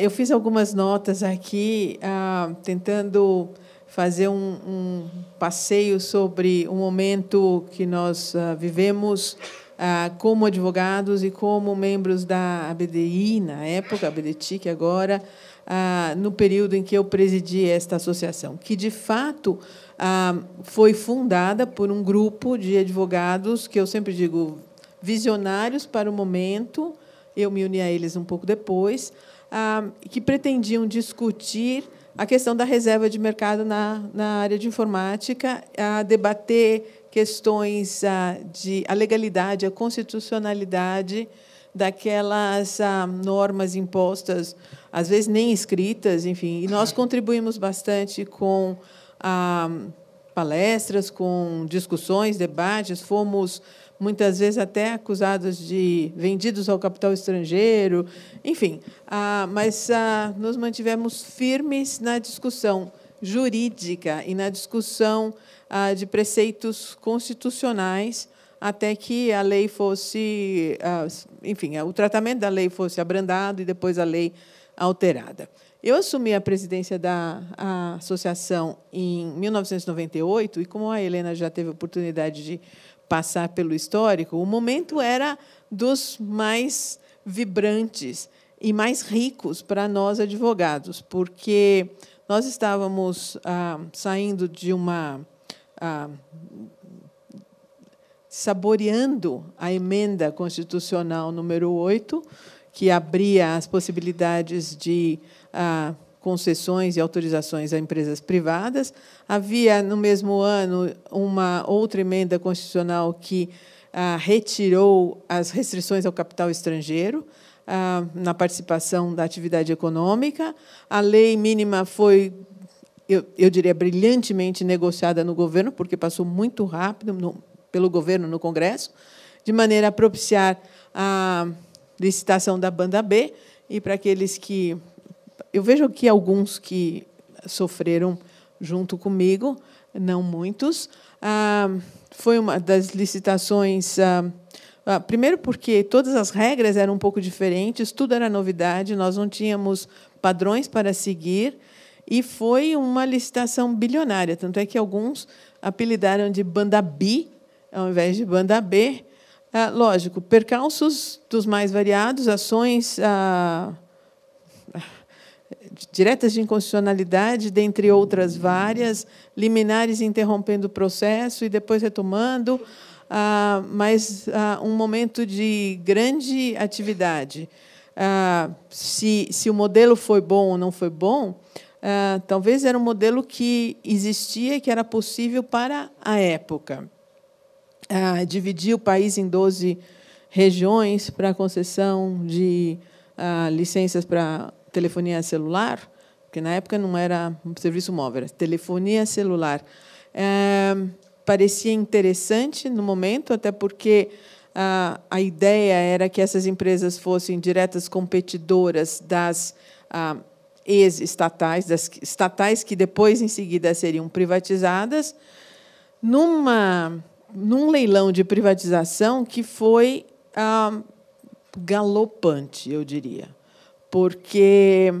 eu fiz algumas notas aqui, ah, tentando fazer um, um, passeio sobre o momento que nós ah, vivemos ah, como advogados e como membros da ABDI, na época, ABDTIC agora, no período em que eu presidi esta associação, que, de fato, foi fundada por um grupo de advogados, que eu sempre digo visionários para o momento, eu me uni a eles um pouco depois, ah, que pretendiam discutir a questão da reserva de mercado na, na área de informática, a debater questões ah, de a legalidade, a constitucionalidade daquelas ah, normas impostas, às vezes nem escritas, enfim. E nós contribuímos bastante com palestras, com discussões, debates, fomos muitas vezes até acusados de vendidos ao capital estrangeiro, enfim. Ah, mas ah, nos mantivemos firmes na discussão jurídica e na discussão ah, de preceitos constitucionais até que a lei fosse, ah, enfim, o tratamento da lei fosse abrandado e depois a lei alterada. Eu assumi a presidência da associação em 1998 e como a Helena já teve oportunidade de passar pelo histórico, o momento era dos mais vibrantes e mais ricos para nós advogados, porque nós estávamos ah, saindo de uma. Ah, saboreando a emenda constitucional número 8, que abria as possibilidades de ah, concessões e autorizações a empresas privadas. Havia, no mesmo ano, uma outra emenda constitucional que ah, retirou as restrições ao capital estrangeiro ah, na participação da atividade econômica. A lei mínima foi eu, eu, diria, brilhantemente negociada no governo, porque passou muito rápido no, pelo governo no Congresso, de maneira a propiciar a licitação da banda B. E para aqueles que eu vejo aqui alguns que sofreram junto comigo, não muitos. Ah, foi uma das licitações. Ah, ah, primeiro, porque todas as regras eram um pouco diferentes, tudo era novidade, nós não tínhamos padrões para seguir. E foi uma licitação bilionária, tanto é que alguns apelidaram de banda B ao invés de banda B. lógico, percalços dos mais variados, ações diretas de inconstitucionalidade, dentre outras várias, liminares interrompendo o processo e depois retomando, ah, mas ah, um momento de grande atividade. Ah, se, se o modelo foi bom ou não foi bom, ah, talvez era um modelo que existia e que era possível para a época. Ah, dividir o país em 12 regiões para concessão de ah, licenças para telefonia celular, que na época não era um serviço móvel, era telefonia celular. É, parecia interessante no momento, até porque a, ah, a ideia era que essas empresas fossem diretas competidoras das ah, ex-estatais, das estatais que depois, em seguida, seriam privatizadas, numa, num leilão de privatização que foi ah, galopante, eu diria porque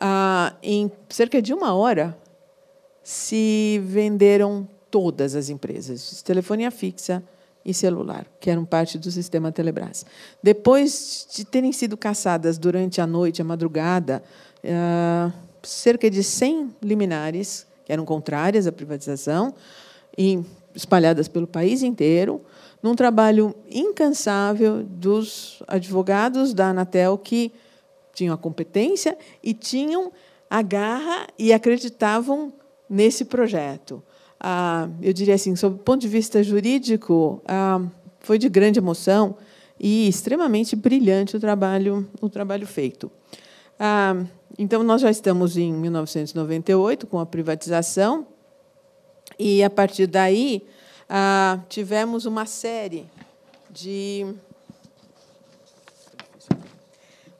ah, em cerca de uma hora se venderam todas as empresas, telefonia fixa e celular, que eram parte do sistema Telebrás. Depois de terem sido caçadas durante a noite, a madrugada, ah, cerca de 100 liminares, que eram contrárias à privatização, e espalhadas pelo país inteiro, num trabalho incansável dos advogados da Anatel que tinham a competência e tinham a garra e acreditavam nesse projeto. Ah, eu diria assim, sob o ponto de vista jurídico, ah, foi de grande emoção e extremamente brilhante o trabalho, o trabalho feito. Ah, então, nós já estamos em 1998, com a privatização, e, a partir daí, ah, tivemos uma série de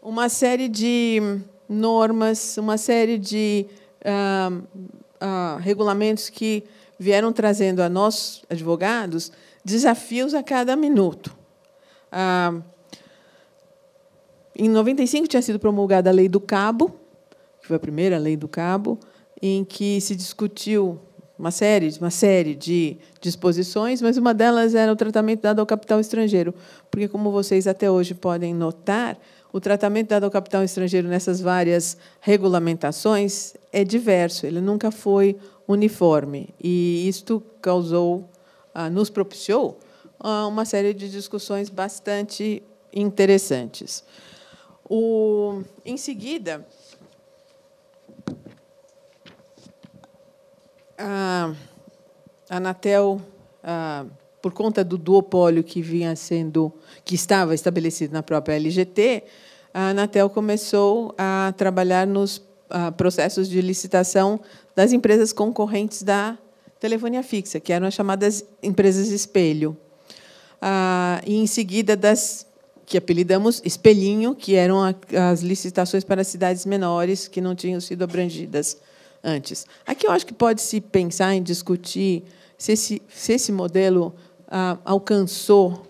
uma série de normas, uma série de uh, uh, regulamentos que vieram trazendo a nós, advogados, desafios a cada minuto. Uh, em 95 tinha sido promulgada a Lei do Cabo, que foi a primeira Lei do Cabo, em que se discutiu uma série, uma série de disposições, mas uma delas era o tratamento dado ao capital estrangeiro, porque como vocês até hoje podem notar, o tratamento dado ao capital estrangeiro nessas várias regulamentações é diverso, ele nunca foi uniforme. E isto causou, ah, nos propiciou ah, uma série de discussões bastante interessantes. O, em seguida, a Anatel. A, ah, por conta do duopólio que vinha sendo, que estava estabelecido na própria LGT, a Anatel começou a trabalhar nos ah, processos de licitação das empresas concorrentes da telefonia fixa, que eram as chamadas empresas espelho. Ah, e, em seguida, das que apelidamos espelhinho, que eram as licitações para cidades menores que não tinham sido abrangidas antes. Aqui eu acho que pode se pensar em discutir se esse, se esse modelo ah, alcançou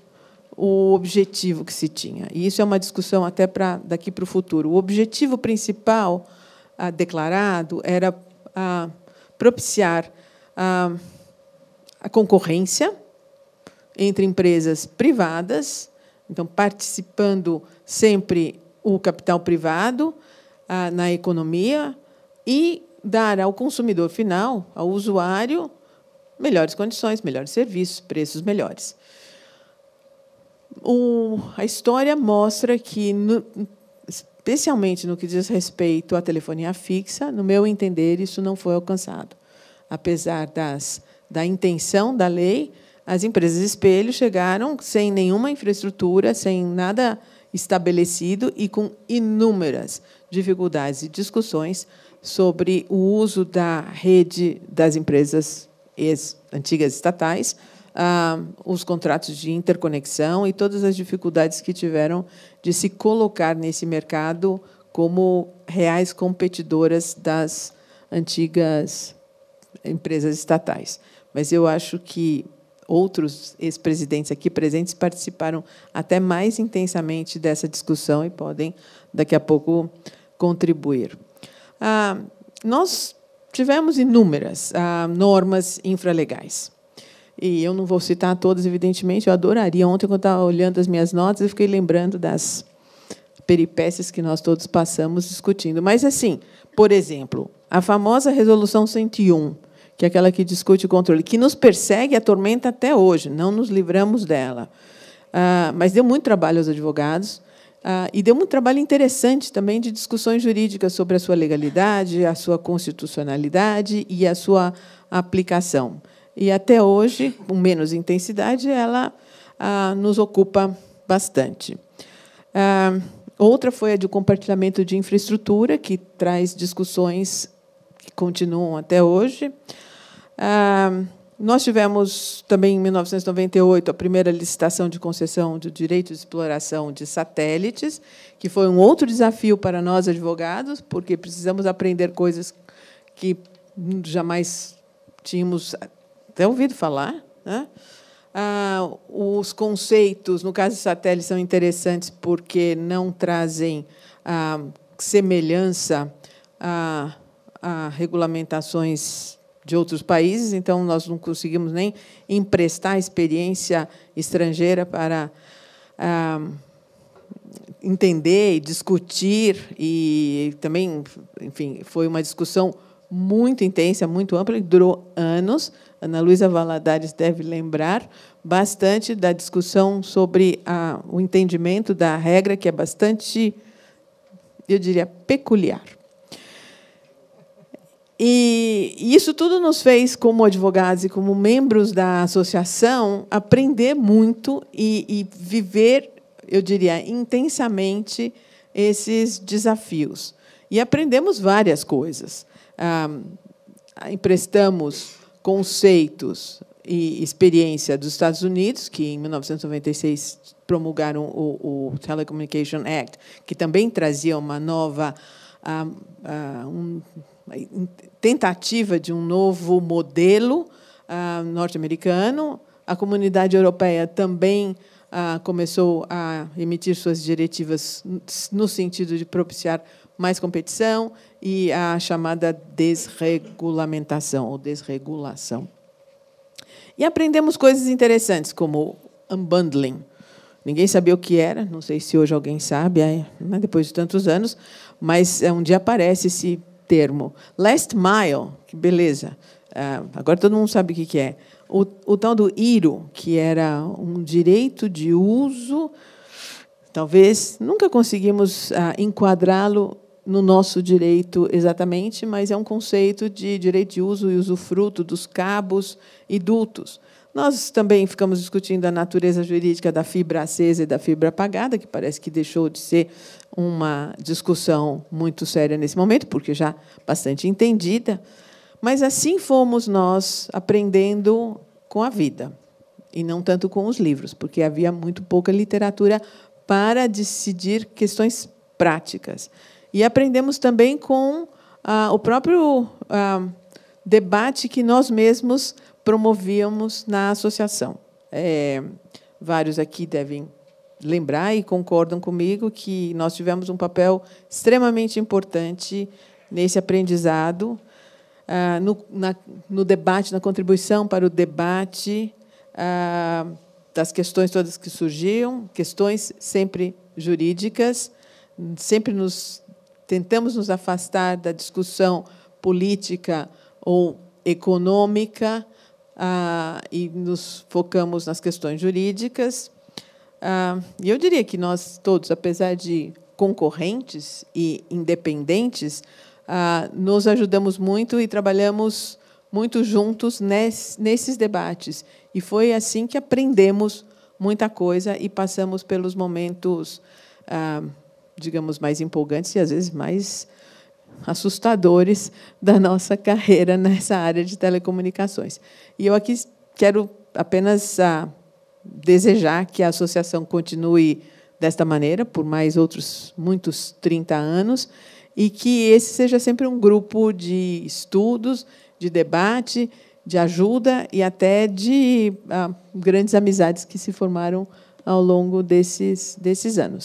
o objetivo que se tinha. E isso é uma discussão até para daqui para o futuro. O objetivo principal ah, declarado era ah, propiciar ah, a concorrência entre empresas privadas, então participando sempre o capital privado na economia e dar ao consumidor final, ao usuário, melhores condições, melhores serviços, preços melhores. O, a história mostra que, no, especialmente no que diz respeito à telefonia fixa, no meu entender, isso não foi alcançado. Apesar das, da intenção da lei, as empresas espelho chegaram sem nenhuma infraestrutura, sem nada estabelecido e com inúmeras dificuldades e discussões sobre o uso da rede das empresas ex-antigas estatais, ah, os contratos de interconexão e todas as dificuldades que tiveram de se colocar nesse mercado como reais competidoras das antigas empresas estatais. Mas eu acho que outros ex-presidentes aqui presentes participaram até mais intensamente dessa discussão e podem, daqui a pouco, contribuir. Ah, nós tivemos inúmeras ah, normas infralegais. E eu não vou citar todas, evidentemente, eu adoraria. Ontem, quando eu estava olhando as minhas notas, eu fiquei lembrando das peripécias que nós todos passamos discutindo. Mas, assim, por exemplo, a famosa Resolução 101, que é aquela que discute o controle, que nos persegue e atormenta até hoje, não nos livramos dela. Ah, mas deu muito trabalho aos advogados, ah, e deu um trabalho interessante também de discussões jurídicas sobre a sua legalidade, a sua constitucionalidade e a sua aplicação. E até hoje, com menos intensidade, ela ah, nos ocupa bastante. Ah, outra foi a de compartilhamento de infraestrutura, que traz discussões que continuam até hoje. Ah, nós tivemos também em 1998 a primeira licitação de concessão de direito de exploração de satélites, que foi um outro desafio para nós advogados, porque precisamos aprender coisas que jamais tínhamos até ouvido falar. Né? Ah, os conceitos, no caso de satélites, são interessantes porque não trazem ah, semelhança a, a regulamentações de outros países, então nós não conseguimos nem emprestar experiência estrangeira para ah, entender e discutir e também, enfim, foi uma discussão muito intensa, muito ampla, e durou anos. Ana Luísa Valadares deve lembrar bastante da discussão sobre a, ah, o entendimento da regra, que é bastante, eu diria, peculiar. E isso tudo nos fez, como advogados e como membros da associação, aprender muito e, e viver, eu diria, intensamente esses desafios. E aprendemos várias coisas. Ah, emprestamos conceitos e experiência dos Estados Unidos, que em 1996 promulgaram o, o Telecommunication Act, que também trazia uma nova. Ah, ah, um, tentativa de um novo modelo ah, norte-americano. A comunidade europeia também ah, começou a emitir suas diretivas no sentido de propiciar mais competição e a chamada desregulamentação ou desregulação. E aprendemos coisas interessantes, como unbundling. Ninguém sabia o que era, não sei se hoje alguém sabe, depois de tantos anos, mas é, um dia aparece esse termo. Last mile, que beleza. Uh, agora todo mundo sabe o que, que é. O, o tal do IRO, que era um direito de uso, talvez nunca conseguimos uh, enquadrá-lo no nosso direito exatamente, mas é um conceito de direito de uso e usufruto dos cabos e dutos. Nós também ficamos discutindo a natureza jurídica da fibra acesa e da fibra apagada, que parece que deixou de ser uma discussão muito séria nesse momento, porque já bastante entendida. Mas assim fomos nós aprendendo com a vida, e não tanto com os livros, porque havia muito pouca literatura para decidir questões práticas. E aprendemos também com ah, o próprio. Ah, debate que nós mesmos promovíamos na associação. É, vários aqui devem lembrar e concordam comigo que nós tivemos um papel extremamente importante nesse aprendizado, ah, no, na, no, debate, na contribuição para o debate ah, das questões todas que surgiam, questões sempre jurídicas, sempre nos tentamos nos afastar da discussão política ou econômica ah, e nos focamos nas questões jurídicas. Ah, e eu diria que nós todos, apesar de concorrentes e independentes, ah, nos ajudamos muito e trabalhamos muito juntos nesse, nesses debates. E foi assim que aprendemos muita coisa e passamos pelos momentos, ah, digamos, mais empolgantes e às vezes mais assustadores da nossa carreira nessa área de telecomunicações. E eu aqui quero apenas ah, desejar que a associação continue desta maneira por mais outros muitos 30 anos e que esse seja sempre um grupo de estudos, de debate, de ajuda e até de ah, grandes amizades que se formaram ao longo desses, desses anos.